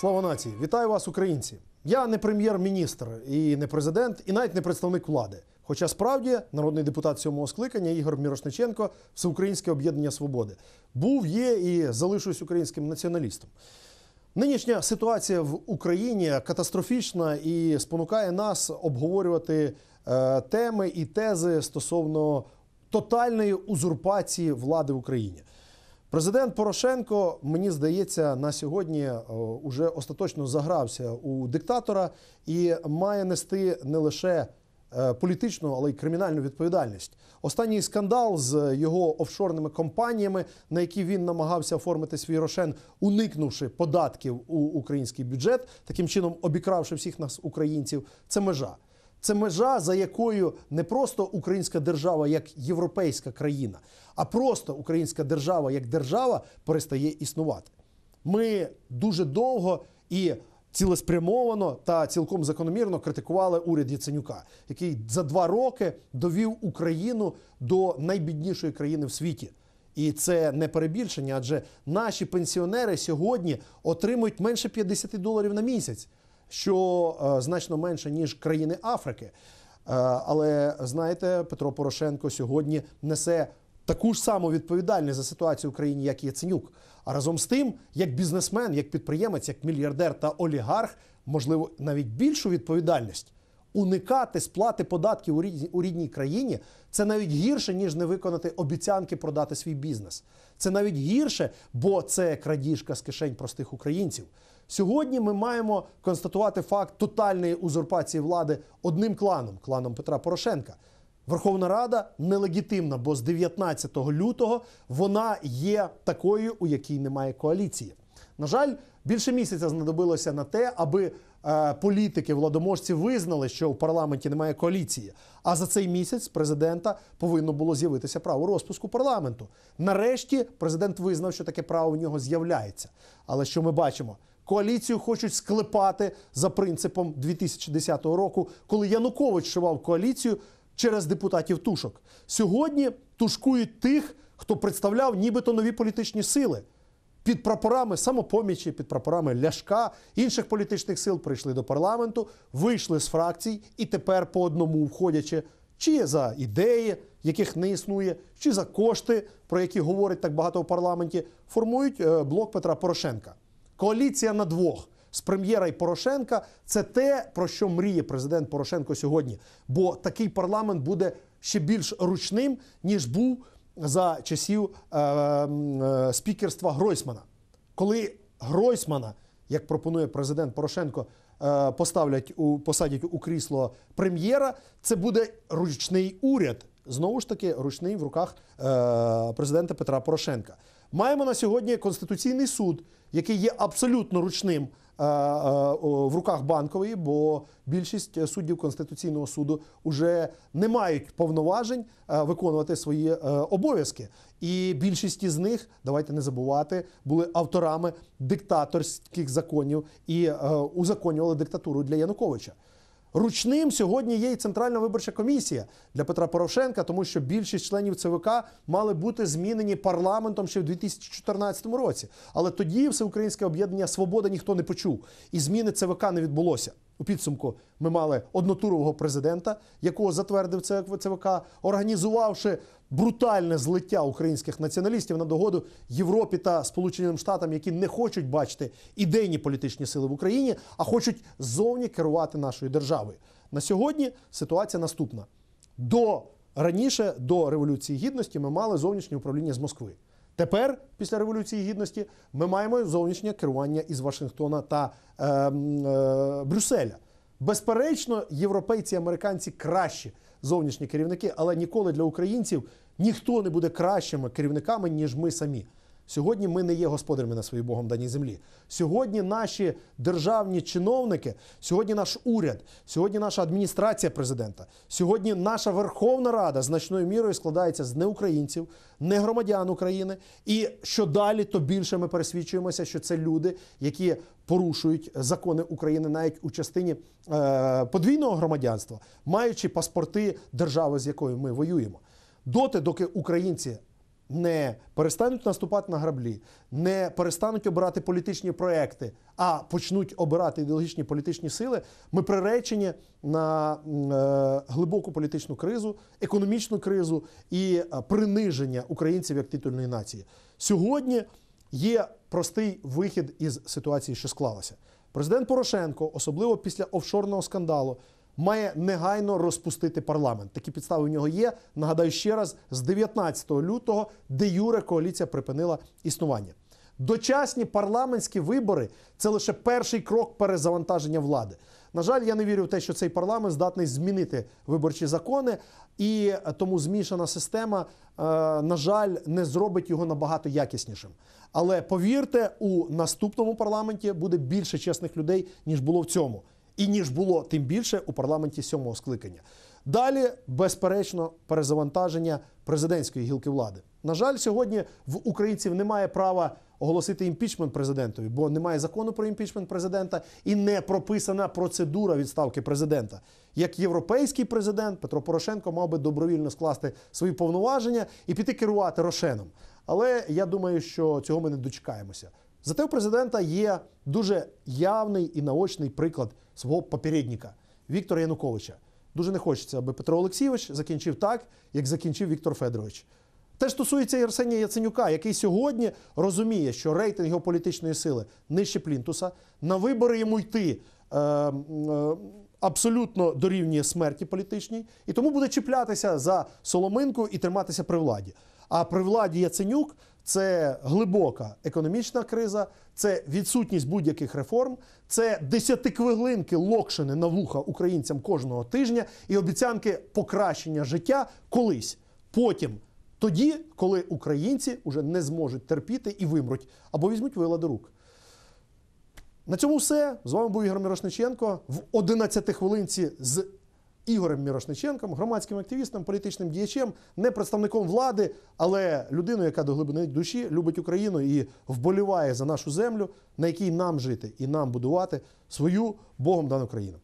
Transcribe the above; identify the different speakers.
Speaker 1: Слава нації, вітаю вас, українці! Я не прем'єр-міністр і не президент, і навіть не представник влади. Хоча справді народний депутат сьомого скликання Ігор Мірошниченко, Всеукраїнське об'єднання свободи, був, є і залишусь українським націоналістом. Нинішня ситуація в Україні катастрофічна і спонукає нас обговорювати е, теми і тези стосовно тотальної узурпації влади в Україні. Президент Порошенко, мені здається, на сьогодні е, уже остаточно загрався у диктатора і має нести не лише е, політичну, але й кримінальну відповідальність. Останній скандал з його офшорними компаніями, на які він намагався оформити свій рошен, уникнувши податків у український бюджет, таким чином обікравши всіх нас, українців, це межа. Це межа, за якою не просто українська держава як європейська країна, а просто українська держава як держава перестає існувати. Ми дуже довго і цілеспрямовано та цілком закономірно критикували уряд Яценюка, який за два роки довів Україну до найбіднішої країни в світі. І це не перебільшення, адже наші пенсіонери сьогодні отримують менше 50 доларів на місяць що е, значно менше ніж країни Африки. Е, але знаєте, Петро Порошенко сьогодні несе таку ж саму відповідальність за ситуацію в Україні, як Яценюк. А разом з тим, як бізнесмен, як підприємець, як мільярдер та олігарх, можливо, навіть більшу відповідальність уникати сплати податків у рідній, у рідній країні це навіть гірше, ніж не виконати обіцянки продати свій бізнес. Це навіть гірше, бо це крадіжка з кишень простих українців. Сьогодні ми маємо констатувати факт тотальної узурпації влади одним кланом кланом Петра Порошенка. Верховна Рада нелегітимна, бо з 19 лютого вона є такою, у якій немає коаліції. На жаль, Більше місяця знадобилося на те, аби е, політики владоможці визнали, що в парламенті немає коаліції. А за цей місяць президента повинно було з'явитися право розпуску парламенту. Нарешті президент визнав, що таке право в нього з'являється. Але що ми бачимо? Коаліцію хочуть склепати за принципом 2010 року, коли Янукович шивав коаліцію через депутатів тушок. Сьогодні тушкують тих, хто представляв нібито нові політичні сили під прапорами самопомічі, під прапорами Ляшка інших політичних сил прийшли до парламенту, вийшли з фракцій і тепер по одному входячи. Чи за ідеї, яких не існує, чи за кошти, про які говорить так багато в парламенті, формують е, блок Петра Порошенка. Коаліція на двох з прем'єра і Порошенка це те, про що мріє президент Порошенко сьогодні. Бо такий парламент буде ще більш ручним ніж був за часів е, е, спікерства Гройсмана, коли Гройсмана, як пропонує президент Порошенко, е, поставлять у посадять у крісло прем'єра, це буде ручний уряд. Знову ж таки, ручний в руках президента Петра Порошенка. Маємо на сьогодні Конституційний суд, який є абсолютно ручним е, е, в руках банкової, бо більшість суддів Конституційного суду вже не мають повноважень е, виконувати свої обов'язки. І більшість із них, давайте не забувати, були авторами диктаторських законів і узаконювали диктатуру для Януковича. Ручним сьогодні є і Центральна виборча комісія для Петра Порошенка, тому що більшість членів ЦВК мали бути змінені парламентом ще в 2014 році. Але тоді всеукраїнське об'єднання Свобода ніхто не почув, і зміни ЦВК не відбулося. У підсумку ми мали однотурового президента, якого затвердив ЦВК, організувавши брутальне злиття українських націоналістів на догоду Європі та Сполученим Штатам, які не хочуть бачити ідейні політичні сили в Україні, а хочуть ззовні керувати нашою державою. На сьогодні ситуація наступна: до раніше, до революції гідності, ми мали зовнішнє управління з Москви. Тепер, після революції гідності, ми маємо зовнішнє керування із Вашингтона та е, е, Брюсселя. Безперечно, європейці, американці кращі зовнішні керівники, але ніколи для українців ніхто не буде кращими керівниками ніж ми самі. Сьогодні ми не є господарями на своїй богом даній землі. Сьогодні наші державні чиновники, сьогодні наш уряд, сьогодні наша адміністрація президента, сьогодні наша Верховна Рада значною мірою складається з неукраїнців, не громадян України. І що далі, то більше ми пересвідчуємося, що це люди, які порушують закони України навіть у частині е, подвійного громадянства, маючи паспорти держави, з якою ми воюємо. Доти, доки українці не перестануть наступати на граблі, не перестануть обирати політичні проекти, а почнуть обирати ідеологічні політичні сили, ми приречені на е, глибоку політичну кризу, економічну кризу і е, приниження українців як титульної нації. Сьогодні є простий вихід із ситуації, що склалася. Президент Порошенко, особливо після офшорного скандалу має негайно розпустити парламент. Такі підстави у нього є. Нагадаю ще раз: з 19 лютого, де Юре коаліція припинила існування. Дочасні парламентські вибори це лише перший крок перезавантаження влади. На жаль, я не вірю в те, що цей парламент здатний змінити виборчі закони, і тому змішана система, е, на жаль, не зробить його набагато якіснішим. Але повірте, у наступному парламенті буде більше чесних людей ніж було в цьому і ніж було тим більше у парламенті сьомого скликання. Далі, безперечно, перезавантаження президентської гілки влади. На жаль, сьогодні в українців немає права оголосити імпічмент президентові, бо немає закону про імпічмент президента і не прописана процедура відставки президента. Як європейський президент Петро Порошенко мав би добровільно скласти свої повноваження і піти керувати Рошеном. Але я думаю, що цього ми не дочекаємося. Зате у президента є дуже явний і наочний приклад свого попередника Віктора Януковича. Дуже не хочеться, аби Петро Олексійович закінчив так, як закінчив Віктор Федорович. Теж стосується і Арсенія Яценюка, який сьогодні розуміє, що рейтинг його політичної сили нижче Плінтуса, на вибори йому йти е, е, абсолютно дорівнює смерті політичній, і тому буде чіплятися за Соломинку і триматися при владі. А при владі Яценюк це глибока економічна криза, це відсутність будь-яких реформ, це десятиквилинки локшини на вуха українцям кожного тижня і обіцянки покращення життя колись, потім, тоді, коли українці вже не зможуть терпіти і вимруть або візьмуть вила до рук. На цьому все з вами був Ігор Мирошниченко в 11 хвилинці з. Ігорем Мірошниченком, громадським активістом, політичним діячем, не представником влади, але людиною, яка до глибини душі любить Україну і вболіває за нашу землю, на якій нам жити і нам будувати свою Богом дану країну.